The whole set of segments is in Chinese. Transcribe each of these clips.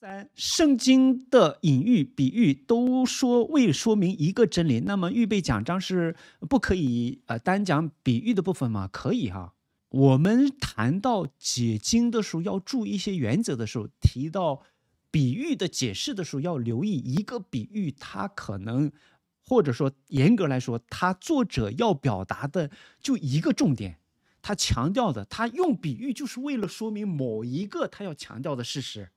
三圣经的隐喻、比喻都说未说明一个真理，那么预备讲章是不可以呃单讲比喻的部分吗？可以哈。我们谈到解经的时候，要注意一些原则的时候，提到比喻的解释的时候，要留意一个比喻，它可能或者说严格来说，它作者要表达的就一个重点，他强调的，他用比喻就是为了说明某一个他要强调的事实。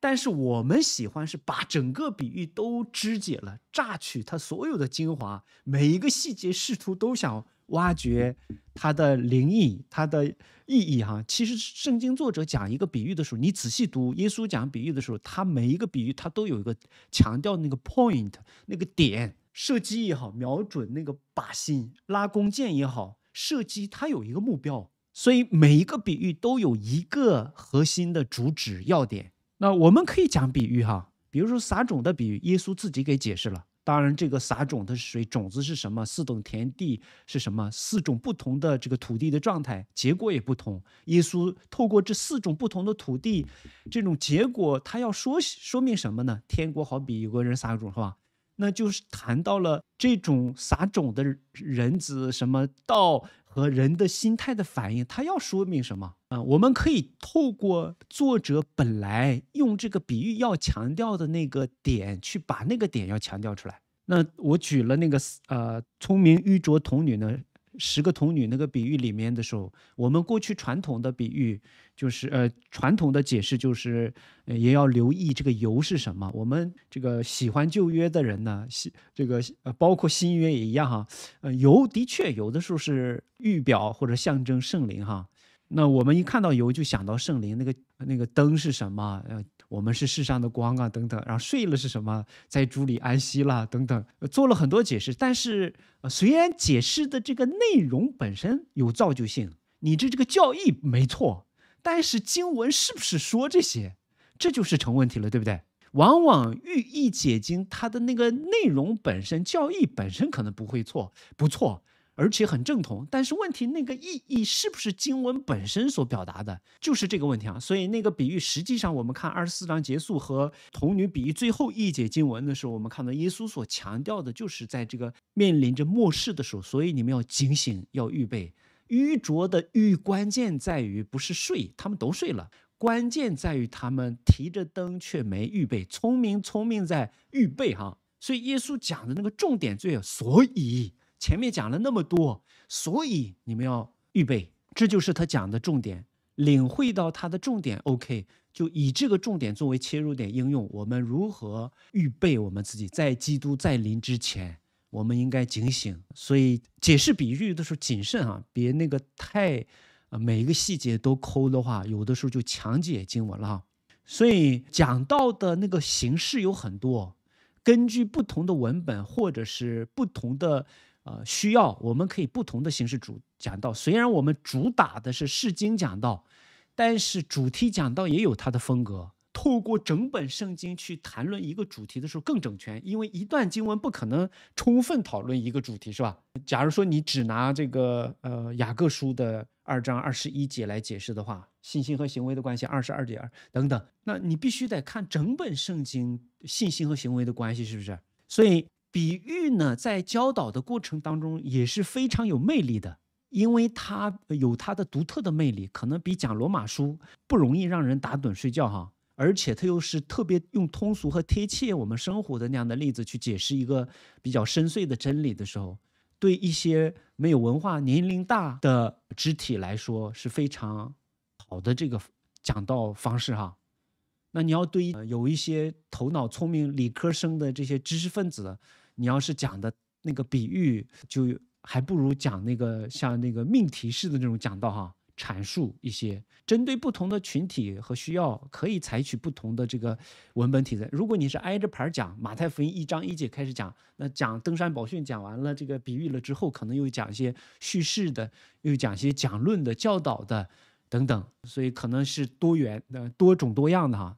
但是我们喜欢是把整个比喻都肢解了，榨取它所有的精华，每一个细节试图都想挖掘它的灵异、它的意义。哈，其实圣经作者讲一个比喻的时候，你仔细读耶稣讲比喻的时候，他每一个比喻他都有一个强调那个 point 那个点，射击也好，瞄准那个靶心，拉弓箭也好，射击它有一个目标，所以每一个比喻都有一个核心的主旨要点。那我们可以讲比喻哈，比如说撒种的比喻，耶稣自己给解释了。当然，这个撒种的是谁？种子是什么？四种田地是什么？四种不同的这个土地的状态，结果也不同。耶稣透过这四种不同的土地，这种结果，他要说说明什么呢？天国好比有个人撒种，是吧？那就是谈到了这种撒种的人子什么道。和人的心态的反应，它要说明什么啊？我们可以透过作者本来用这个比喻要强调的那个点，去把那个点要强调出来。那我举了那个呃，聪明愚拙童女呢？十个童女那个比喻里面的时候，我们过去传统的比喻就是，呃，传统的解释就是，也要留意这个油是什么。我们这个喜欢旧约的人呢，喜这个呃，包括新约也一样哈，呃，油的确有的时候是预表或者象征圣灵哈。那我们一看到油就想到圣灵，那个那个灯是什么？呃，我们是世上的光啊，等等。然后睡了是什么？在主里安息了，等等。做了很多解释，但是，呃，虽然解释的这个内容本身有造就性，你这这个教义没错，但是经文是不是说这些？这就是成问题了，对不对？往往寓意解经，它的那个内容本身、教义本身可能不会错，不错。而且很正统，但是问题那个意义是不是经文本身所表达的，就是这个问题啊？所以那个比喻实际上，我们看二十四章结束和童女比喻最后一节经文的时候，我们看到耶稣所强调的就是在这个面临着末世的时候，所以你们要警醒，要预备。愚拙的愚，关键在于不是睡，他们都睡了，关键在于他们提着灯却没预备。聪明聪明在预备哈，所以耶稣讲的那个重点罪，有，所以。前面讲了那么多，所以你们要预备，这就是他讲的重点，领会到他的重点，OK，就以这个重点作为切入点应用。我们如何预备我们自己？在基督再临之前，我们应该警醒。所以解释比喻的时候谨慎啊，别那个太，啊每一个细节都抠的话，有的时候就强解经文了所以讲到的那个形式有很多，根据不同的文本或者是不同的。呃，需要我们可以不同的形式主讲到。虽然我们主打的是圣经讲道，但是主题讲道也有它的风格。透过整本圣经去谈论一个主题的时候更整全，因为一段经文不可能充分讨论一个主题，是吧？假如说你只拿这个呃雅各书的二章二十一节来解释的话，信心和行为的关系，二十二节等等，那你必须得看整本圣经信心和行为的关系，是不是？所以。比喻呢，在教导的过程当中也是非常有魅力的，因为它有它的独特的魅力，可能比讲罗马书不容易让人打盹睡觉哈。而且它又是特别用通俗和贴切我们生活的那样的例子去解释一个比较深邃的真理的时候，对一些没有文化、年龄大的肢体来说是非常好的这个讲道方式哈。那你要对于有一些头脑聪明理科生的这些知识分子，你要是讲的那个比喻，就还不如讲那个像那个命题式的那种讲道哈阐述一些。针对不同的群体和需要，可以采取不同的这个文本体裁。如果你是挨着牌讲《马太福音》一章一节开始讲，那讲登山宝训讲完了这个比喻了之后，可能又讲一些叙事的，又讲一些讲论的、教导的。等等，所以可能是多元的、多种多样的哈。